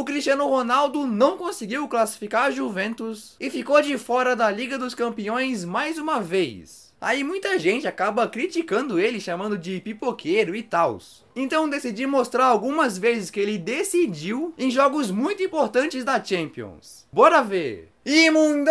O Cristiano Ronaldo não conseguiu classificar a Juventus e ficou de fora da Liga dos Campeões mais uma vez. Aí muita gente acaba criticando ele, chamando de pipoqueiro e tal. Então decidi mostrar algumas vezes que ele decidiu em jogos muito importantes da Champions. Bora ver! Imundo,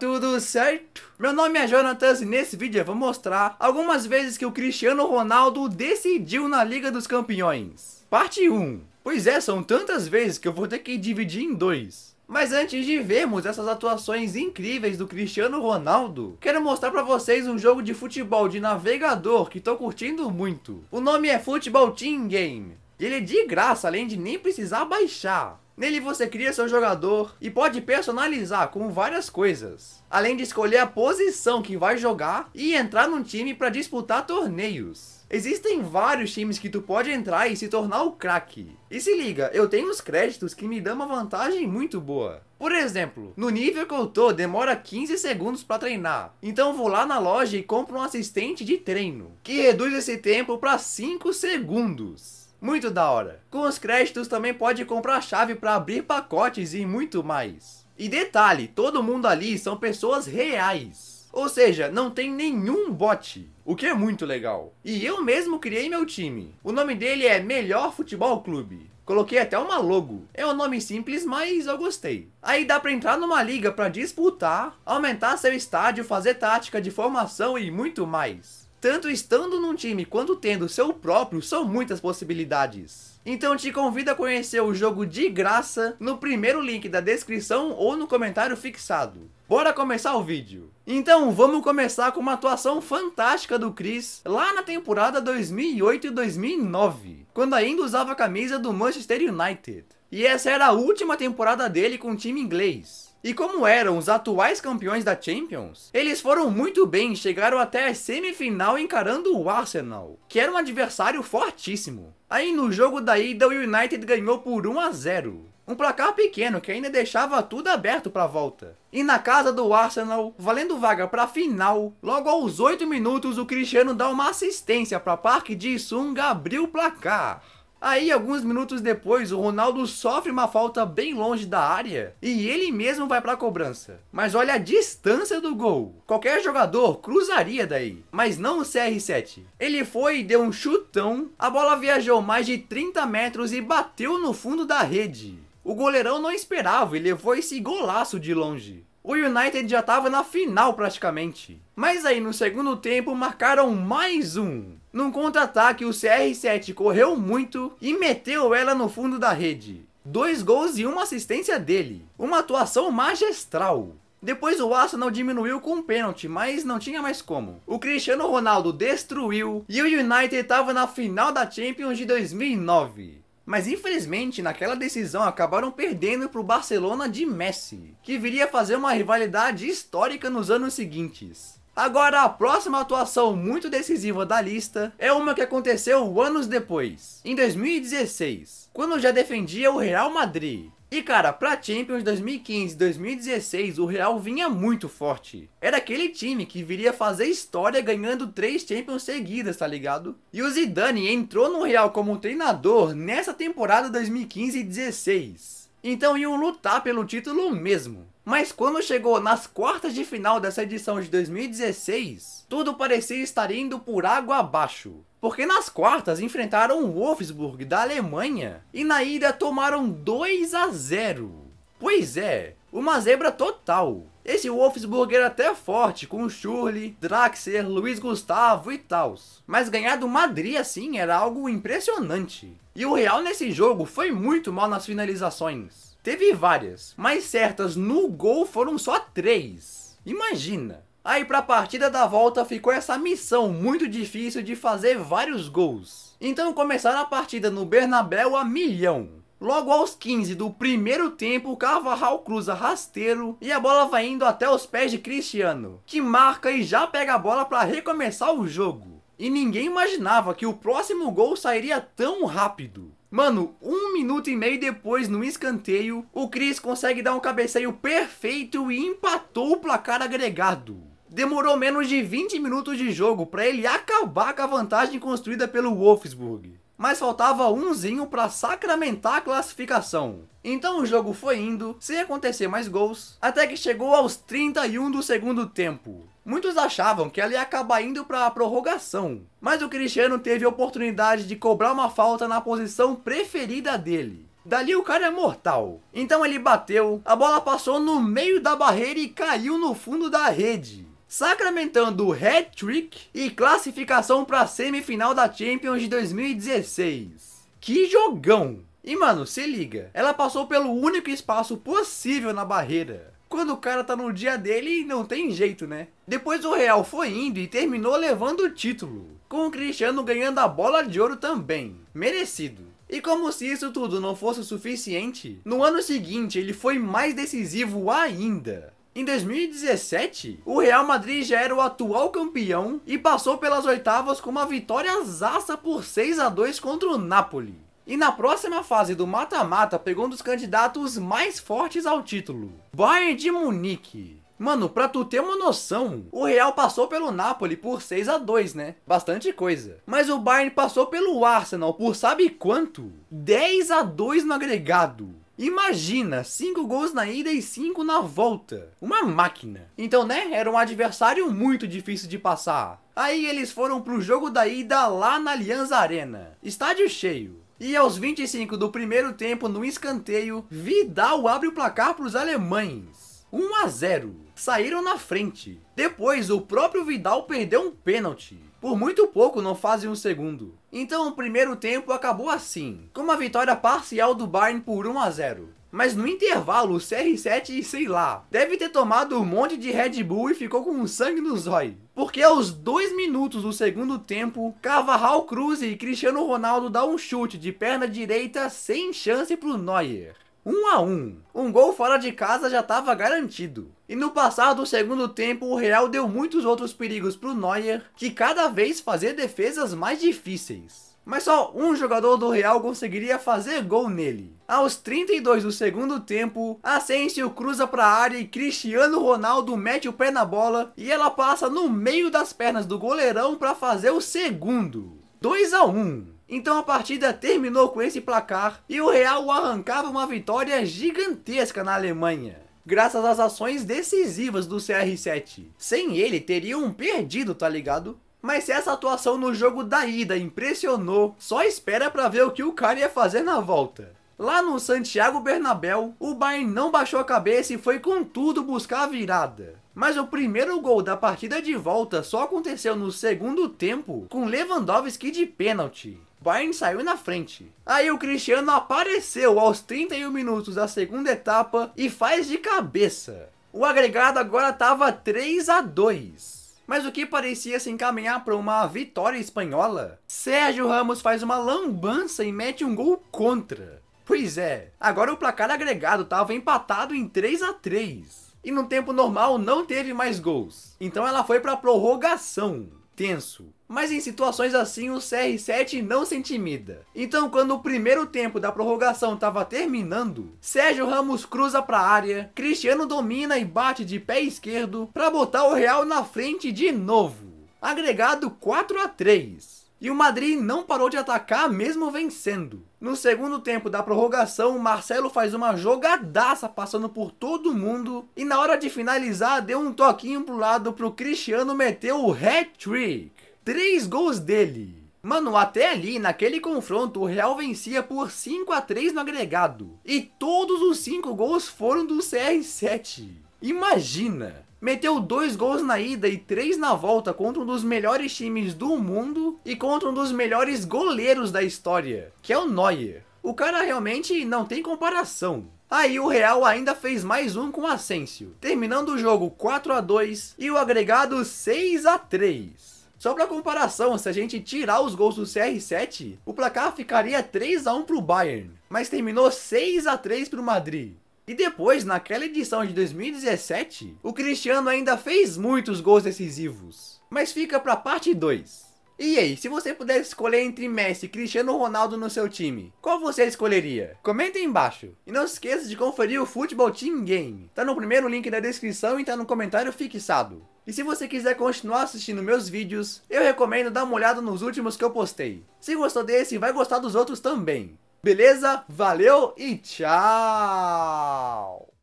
tudo certo? Meu nome é Jonatas e nesse vídeo eu vou mostrar algumas vezes que o Cristiano Ronaldo decidiu na Liga dos Campeões. Parte 1. Pois é, são tantas vezes que eu vou ter que dividir em dois. Mas antes de vermos essas atuações incríveis do Cristiano Ronaldo, quero mostrar para vocês um jogo de futebol de navegador que tô curtindo muito. O nome é Football Team Game. E ele é de graça, além de nem precisar baixar. Nele você cria seu jogador e pode personalizar com várias coisas, além de escolher a posição que vai jogar e entrar num time para disputar torneios. Existem vários times que tu pode entrar e se tornar o craque. E se liga, eu tenho os créditos que me dão uma vantagem muito boa. Por exemplo, no nível que eu tô, demora 15 segundos para treinar. Então vou lá na loja e compro um assistente de treino, que reduz esse tempo para 5 segundos. Muito da hora. Com os créditos também pode comprar chave para abrir pacotes e muito mais. E detalhe, todo mundo ali são pessoas reais. Ou seja, não tem nenhum bot, o que é muito legal. E eu mesmo criei meu time. O nome dele é Melhor Futebol Clube. Coloquei até uma logo. É um nome simples, mas eu gostei. Aí dá pra entrar numa liga pra disputar, aumentar seu estádio, fazer tática de formação e muito mais tanto estando num time quanto tendo seu próprio, são muitas possibilidades. Então te convido a conhecer o jogo de graça no primeiro link da descrição ou no comentário fixado. Bora começar o vídeo! Então vamos começar com uma atuação fantástica do Chris lá na temporada 2008 e 2009, quando ainda usava a camisa do Manchester United. E essa era a última temporada dele com o time inglês. E como eram os atuais campeões da Champions, eles foram muito bem e chegaram até a semifinal encarando o Arsenal, que era um adversário fortíssimo. Aí no jogo da ida o United ganhou por 1 a 0. Um placar pequeno que ainda deixava tudo aberto para volta. E na casa do Arsenal, valendo vaga para a final, logo aos 8 minutos o Cristiano dá uma assistência para Park Ji-sung abrir o placar. Aí, alguns minutos depois, o Ronaldo sofre uma falta bem longe da área e ele mesmo vai pra cobrança. Mas olha a distância do gol. Qualquer jogador cruzaria daí, mas não o CR7. Ele foi e deu um chutão, a bola viajou mais de 30 metros e bateu no fundo da rede. O goleirão não esperava e levou esse golaço de longe o United já estava na final praticamente. Mas aí no segundo tempo marcaram mais um. Num contra-ataque o CR7 correu muito e meteu ela no fundo da rede. Dois gols e uma assistência dele. Uma atuação magistral. Depois o Arsenal diminuiu com um pênalti, mas não tinha mais como. O Cristiano Ronaldo destruiu e o United estava na final da Champions de 2009. Mas infelizmente, naquela decisão acabaram perdendo para o Barcelona de Messi, que viria fazer uma rivalidade histórica nos anos seguintes. Agora, a próxima atuação muito decisiva da lista é uma que aconteceu anos depois, em 2016, quando já defendia o Real Madrid e cara, pra Champions 2015 2016, o Real vinha muito forte. Era é aquele time que viria fazer história ganhando três Champions seguidas, tá ligado? E o Zidane entrou no Real como treinador nessa temporada 2015 16. Então iam lutar pelo título mesmo. Mas quando chegou nas quartas de final dessa edição de 2016, tudo parecia estar indo por água abaixo. Porque nas quartas enfrentaram o Wolfsburg da Alemanha e na ida tomaram 2 a 0. Pois é, uma zebra total. Esse Wolfsburg era até forte, com Schürrle, Draxler, Luiz Gustavo e tal. Mas ganhar do Madrid assim era algo impressionante. E o Real nesse jogo foi muito mal nas finalizações. Teve várias, mas certas no gol foram só três. Imagina! Aí para a partida da volta ficou essa missão muito difícil de fazer vários gols. Então começaram a partida no Bernabéu a milhão. Logo aos 15 do primeiro tempo, Carvajal cruza rasteiro e a bola vai indo até os pés de Cristiano, que marca e já pega a bola para recomeçar o jogo. E ninguém imaginava que o próximo gol sairia tão rápido. Mano, um minuto e meio depois, no escanteio, o Chris consegue dar um cabeceio perfeito e empatou o placar agregado. Demorou menos de 20 minutos de jogo para ele acabar com a vantagem construída pelo Wolfsburg. Mas faltava umzinho para sacramentar a classificação. Então o jogo foi indo, sem acontecer mais gols, até que chegou aos 31 do segundo tempo. Muitos achavam que ela ia acabar indo para a prorrogação, mas o Cristiano teve a oportunidade de cobrar uma falta na posição preferida dele. Dali o cara é mortal. Então ele bateu, a bola passou no meio da barreira e caiu no fundo da rede, sacramentando o hat-trick e classificação para a semifinal da Champions de 2016. Que jogão! E mano, se liga, ela passou pelo único espaço possível na barreira quando o cara tá no dia dele, não tem jeito, né? Depois o Real foi indo e terminou levando o título, com o Cristiano ganhando a bola de ouro também. Merecido. E como se isso tudo não fosse o suficiente, no ano seguinte ele foi mais decisivo ainda. Em 2017, o Real Madrid já era o atual campeão e passou pelas oitavas com uma vitória zaça por 6 a 2 contra o Napoli. E na próxima fase do mata-mata pegou um dos candidatos mais fortes ao título, Bayern de Munique. Mano, pra tu ter uma noção, o Real passou pelo Napoli por 6 a 2 né? Bastante coisa. Mas o Bayern passou pelo Arsenal por sabe quanto? 10 a 2 no agregado. Imagina, 5 gols na ida e 5 na volta. Uma máquina. Então, né, era um adversário muito difícil de passar. Aí eles foram pro jogo da ida lá na Allianz Arena. Estádio cheio. E aos 25 do primeiro tempo, no escanteio, Vidal abre o placar para os alemães. 1 a 0. Saíram na frente. Depois, o próprio Vidal perdeu um pênalti. Por muito pouco não fazem um segundo. Então, o primeiro tempo acabou assim, com uma vitória parcial do Bayern por 1 a 0. Mas no intervalo, o CR7, sei lá, deve ter tomado um monte de Red Bull e ficou com sangue no zóio. Porque aos dois minutos do segundo tempo, Cavarral Cruz e Cristiano Ronaldo dão um chute de perna direita sem chance pro Neuer. 1 um a 1. Um. um gol fora de casa já estava garantido. E no passar do segundo tempo, o Real deu muitos outros perigos pro Neuer, que cada vez fazia defesas mais difíceis mas só um jogador do Real conseguiria fazer gol nele. Aos 32 do segundo tempo, Asensio cruza para a área e Cristiano Ronaldo mete o pé na bola e ela passa no meio das pernas do goleirão para fazer o segundo. 2 a 1. Então a partida terminou com esse placar e o Real arrancava uma vitória gigantesca na Alemanha graças às ações decisivas do CR7. Sem ele, teriam perdido, tá ligado? Mas se essa atuação no jogo da ida impressionou, só espera para ver o que o cara ia fazer na volta. Lá no Santiago Bernabéu, o Bayern não baixou a cabeça e foi com tudo buscar a virada. Mas o primeiro gol da partida de volta só aconteceu no segundo tempo, com Lewandowski de pênalti. Bayern saiu na frente. Aí o Cristiano apareceu aos 31 minutos da segunda etapa e faz de cabeça. O agregado agora estava 3 a 2 mas o que parecia se encaminhar para uma vitória espanhola. Sérgio Ramos faz uma lambança e mete um gol contra. Pois é, agora o placar agregado estava empatado em 3 a 3 E no tempo normal não teve mais gols. Então ela foi para prorrogação tenso. Mas em situações assim o CR7 não se intimida. Então quando o primeiro tempo da prorrogação estava terminando, Sérgio Ramos cruza para a área, Cristiano domina e bate de pé esquerdo para botar o Real na frente de novo. Agregado 4 a 3. E o Madrid não parou de atacar, mesmo vencendo. No segundo tempo da prorrogação, o Marcelo faz uma jogadaça passando por todo mundo. E na hora de finalizar, deu um toquinho pro lado pro Cristiano meter o hat-trick. Três gols dele. Mano, até ali, naquele confronto, o Real vencia por 5 a 3 no agregado. E todos os 5 gols foram do CR7. Imagina! meteu dois gols na ida e três na volta contra um dos melhores times do mundo e contra um dos melhores goleiros da história, que é o Neuer. O cara realmente não tem comparação. Aí o Real ainda fez mais um com o Asensio, terminando o jogo 4 a 2 e o agregado 6 a 3. Só para comparação, se a gente tirar os gols do CR7, o placar ficaria 3 a 1 para o Bayern, mas terminou 6 a 3 para o Madrid. E depois, naquela edição de 2017, o Cristiano ainda fez muitos gols decisivos. Mas fica pra parte 2. E aí, se você pudesse escolher entre Messi e Cristiano Ronaldo no seu time, qual você escolheria? Comenta aí embaixo. E não esqueça de conferir o Futebol Team Game. Tá no primeiro link da descrição e tá no comentário fixado. E se você quiser continuar assistindo meus vídeos, eu recomendo dar uma olhada nos últimos que eu postei. Se gostou desse, vai gostar dos outros também. Beleza? Valeu e tchau!